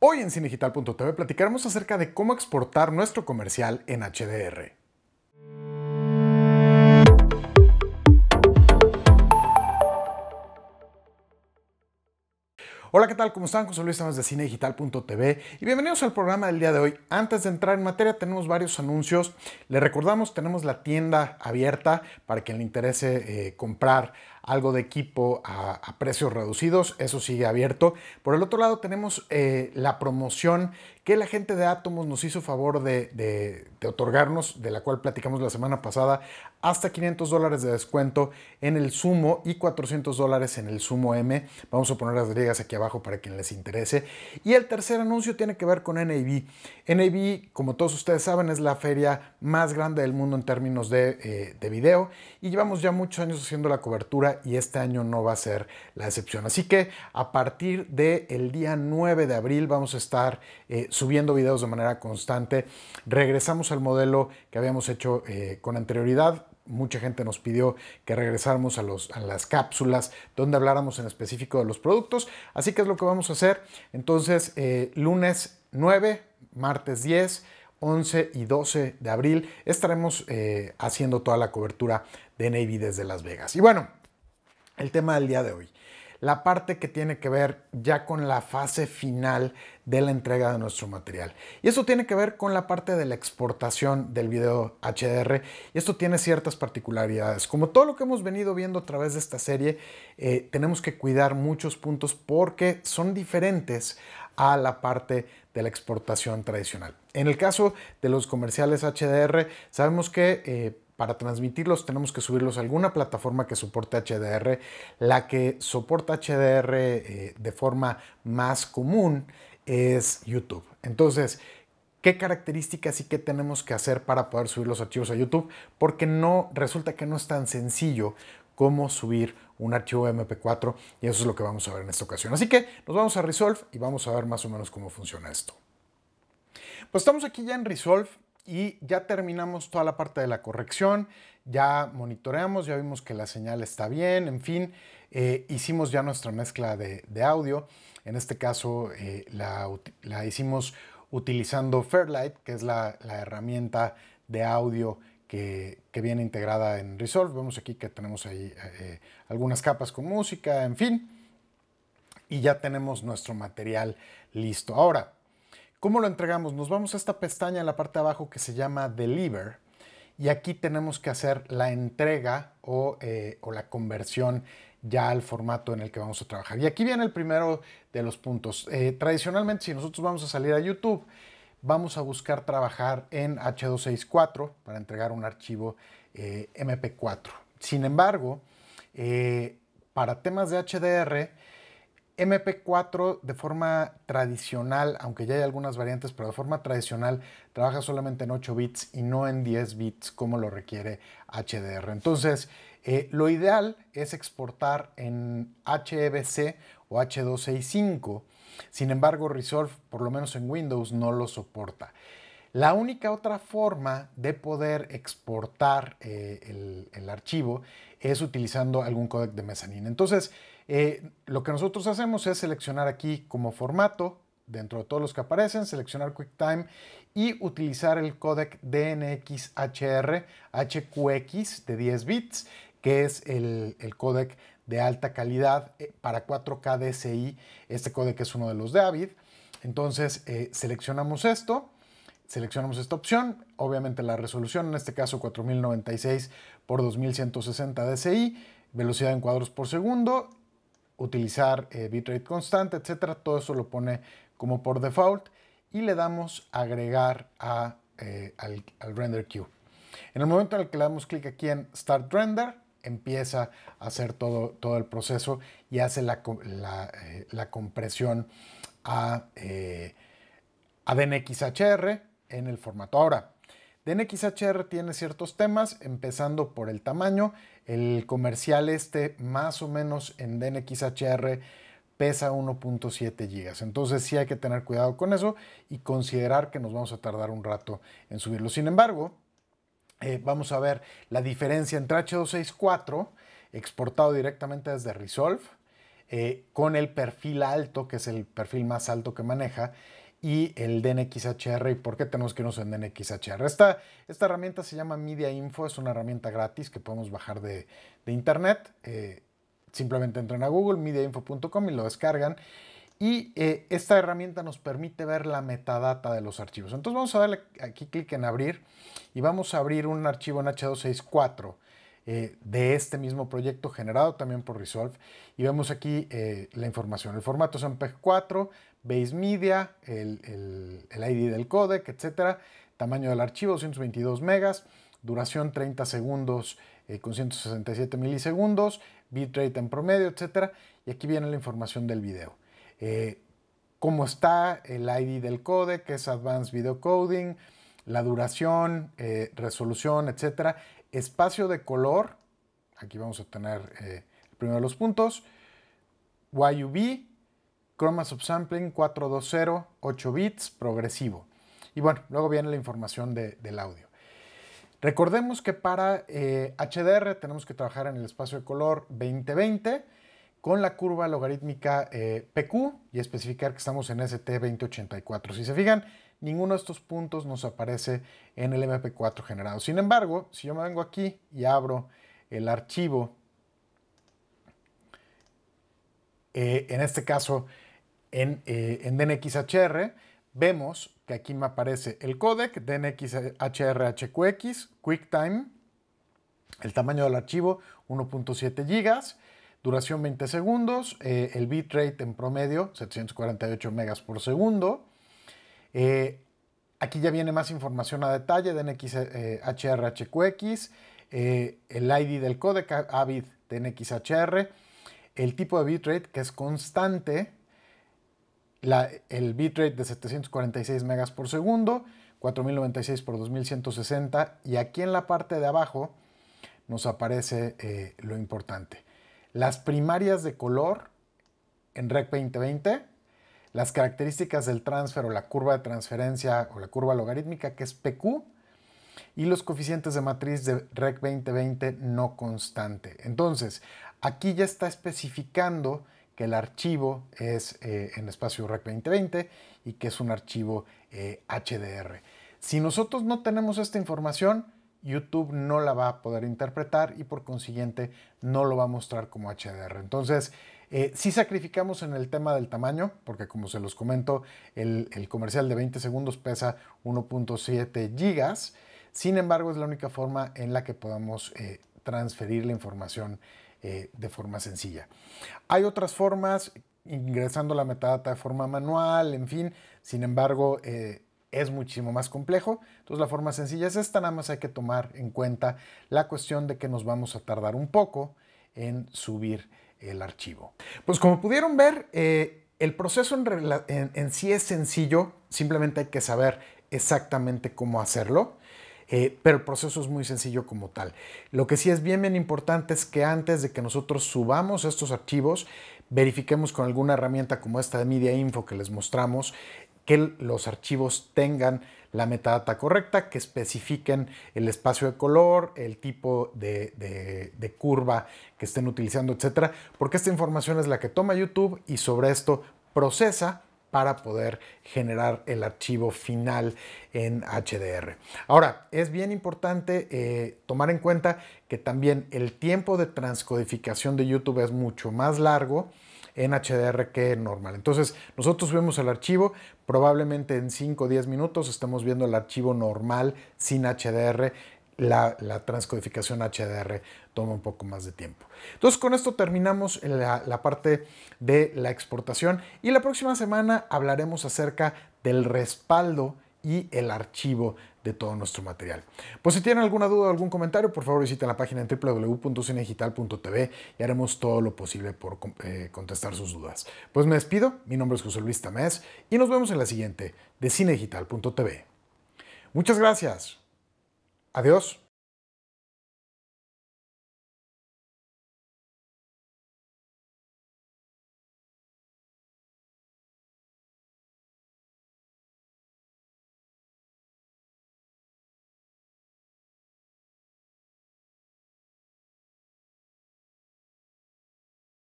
Hoy en cinegital.tv platicaremos acerca de cómo exportar nuestro comercial en HDR. Hola, ¿qué tal? ¿Cómo están? José Luis estamos de CineDigital.tv y bienvenidos al programa del día de hoy. Antes de entrar en materia tenemos varios anuncios. Le recordamos, tenemos la tienda abierta para quien le interese eh, comprar algo de equipo a, precios reducidos, eso sigue abierto. Por el otro lado tenemos eh, la promoción que la gente de Atomos nos hizo favor de, otorgarnos, de la cual platicamos la semana pasada, hasta 500 dólares de descuento en el Sumo y 400 dólares en el Sumo M. Vamos a poner las griegas aquí abajo para quien les interese. Y el tercer anuncio tiene que ver con NAB. NAB, como todos ustedes saben, es la feria más grande del mundo en términos de, eh, de video y llevamos ya muchos años haciendo la cobertura y este año no va a ser la excepción. Así que a partir del día 9 de abril vamos a estar eh, subiendo videos de manera constante. Regresamos al modelo que habíamos hecho eh, con anterioridad mucha gente nos pidió que regresáramos a, los, las cápsulas donde habláramos en específico de los productos. Así que es lo que vamos a hacer. Entonces, eh, lunes 9, martes 10. 11 y 12 de abril estaremos haciendo toda la cobertura de Navy desde Las Vegas. Y bueno, el tema del día de hoy. La parte que tiene que ver ya con la fase final de la entrega de nuestro material. Y eso tiene que ver con la parte de la exportación del video HDR. Y esto tiene ciertas particularidades. Como todo lo que hemos venido viendo a través de esta serie, eh, tenemos que cuidar muchos puntos porque son diferentes a la parte de la exportación tradicional. En el caso de los comerciales HDR, sabemos que... Eh, para transmitirlos tenemos que subirlos a alguna plataforma que soporte HDR. La que soporta HDR eh, de forma más común es YouTube. Entonces, ¿qué características y qué tenemos que hacer para poder subir los archivos a YouTube? Porque no resulta que no es tan sencillo como subir un archivo MP4 y eso es lo que vamos a ver en esta ocasión. Así que nos vamos a Resolve y vamos a ver más o menos cómo funciona esto. Pues estamos aquí ya en Resolve y ya terminamos toda la parte de la corrección, ya monitoreamos, ya vimos que la señal está bien, en fin, eh, hicimos ya nuestra mezcla de, audio. En este caso eh, la, hicimos utilizando Fairlight, que es la, herramienta de audio que, viene integrada en Resolve. Vemos aquí que tenemos ahí eh, algunas capas con música, en fin. Y ya tenemos nuestro material listo. Ahora, ¿Cómo lo entregamos? Nos vamos a esta pestaña en la parte de abajo que se llama Deliver y aquí tenemos que hacer la entrega o, eh, la conversión ya al formato en el que vamos a trabajar. Y aquí viene el primero de los puntos. Eh, tradicionalmente, si nosotros vamos a salir a YouTube, vamos a buscar trabajar en H264 para entregar un archivo eh, MP4. Sin embargo, para temas de HDR, MP4 de forma tradicional, aunque ya hay algunas variantes, pero de forma tradicional trabaja solamente en 8 bits y no en 10 bits como lo requiere HDR. Entonces, eh, lo ideal es exportar en HEVC o H265. Sin embargo, Resolve, por lo menos en Windows, no lo soporta. La única otra forma de poder exportar eh, el, el, archivo es utilizando algún codec de mezzanine. Entonces, eh, lo que nosotros hacemos es seleccionar aquí como formato, dentro de todos los que aparecen, seleccionar QuickTime y utilizar el codec DNxHR HQX de 10 bits, que es el, el codec de alta calidad eh, para 4K DCI. Este codec es uno de los de Avid. Entonces eh, seleccionamos esto, seleccionamos esta opción, obviamente la resolución, en este caso 4096 por 2160 DCI, velocidad en cuadros por segundo utilizar eh, bitrate constante, etcétera. Todo eso lo pone como por default y le damos agregar a, eh, al, render queue. En el momento en el que le damos clic aquí en Start Render, empieza a hacer todo, el proceso y hace la, eh, compresión a, a DNXHR en el formato. Ahora, DNXHR tiene ciertos temas, empezando por el tamaño. El comercial este, más o menos en DNXHR, pesa 1.7 gigas. Entonces sí hay que tener cuidado con eso y considerar que nos vamos a tardar un rato en subirlo. Sin embargo, eh, vamos a ver la diferencia entre H264 exportado directamente desde Resolve eh, con el perfil alto, que es el perfil más alto que maneja, y el DNXHR y por qué tenemos que irnos en DNXHR. Esta, esta herramienta se llama Media Info, es una herramienta gratis que podemos bajar de, internet. Eh, simplemente entran a Google, mediainfo.com y lo descargan. Y eh, esta herramienta nos permite ver la metadata de los archivos. Entonces vamos a darle aquí clic en abrir y vamos a abrir un archivo en H264 eh, de este mismo proyecto generado también por Resolve. Y vemos aquí eh, la información. El formato es MPEG 4, Base Media, el, ID del codec, etcétera. Tamaño del archivo 122 megas, duración 30 segundos eh, con 167 milisegundos, bitrate en promedio, etcétera. Y aquí viene la información del video cómo está el ID del codec, que es Advanced Video Coding, la duración, resolución, etcétera. Espacio de color, aquí vamos a tener el eh, primero de los puntos, YUV, Chroma Subsampling 420, 8 bits, progresivo. Y bueno, luego viene la información del audio. Recordemos que para HDR eh, tenemos que trabajar en el espacio de color 2020 con la curva logarítmica eh, PQ y especificar que estamos en ST2084. Si se fijan, ninguno de estos puntos nos aparece en el MP4 generado. Sin embargo, si yo me vengo aquí y abro el archivo, eh, en este caso en, eh, DNXHR, vemos que aquí me aparece el codec, DNXHRHQX, QuickTime, el tamaño del archivo 1.7 GB, duración 20 segundos, eh, el bitrate en promedio 748 megas por segundo, eh, aquí ya viene más información a detalle de NXHRHQX, eh, eh, el ID del codec AVID de NXHR, el tipo de bitrate que es constante, el bitrate de 746 megas por segundo, 4096 por 2160 y aquí en la parte de abajo nos aparece lo importante. Las primarias de color en Rec 2020 las características del transfer o la curva de transferencia o la curva logarítmica, que es PQ, y los coeficientes de matriz de REC 2020 no constante. Entonces, aquí ya está especificando que el archivo es eh, en espacio REC 2020 y que es un archivo HDR. Eh, si nosotros no tenemos esta información, YouTube no la va a poder interpretar y por consiguiente no lo va a mostrar como HDR. Entonces, eh, si sacrificamos en el tema del tamaño, porque como se los comento, el, comercial de 20 segundos pesa 1.7 gigas. Sin embargo, es la única forma en la que podamos eh, transferir la información eh, de forma sencilla. Hay otras formas, ingresando la metadata de forma manual, en fin. Sin embargo, es muchísimo más complejo. Entonces la forma sencilla es esta, nada más hay que tomar en cuenta la cuestión de que nos vamos a tardar un poco en subir el archivo. Pues como pudieron ver, eh, el proceso en, sí es sencillo, simplemente hay que saber exactamente cómo hacerlo, eh, pero el proceso es muy sencillo como tal. Lo que sí es bien, bien importante es que antes de que nosotros subamos estos archivos, verifiquemos con alguna herramienta como esta de Media Info que les mostramos que los archivos tengan la metadata correcta, que especifiquen el espacio de color, el tipo de, curva que estén utilizando, etcétera, porque esta información es la que toma YouTube y sobre esto procesa para poder generar el archivo final en HDR. Ahora, es bien importante eh, tomar en cuenta que también el tiempo de transcodificación de YouTube es mucho más largo en HDR que normal. Entonces nosotros vemos el archivo, probablemente en 5 o 10 minutos estamos viendo el archivo normal sin HDR la, transcodificación HDR toma un poco más de tiempo. Entonces con esto terminamos la, parte de la exportación y la próxima semana hablaremos acerca del respaldo y el archivo de todo nuestro material. Pues si tienen alguna duda o algún comentario, por favor visiten la página en www.cinedigital.tv y haremos todo lo posible por eh, contestar sus dudas. Pues me despido, mi nombre es José Luis Tamés y nos vemos en la siguiente de cinedigital.tv. Muchas gracias. Adiós.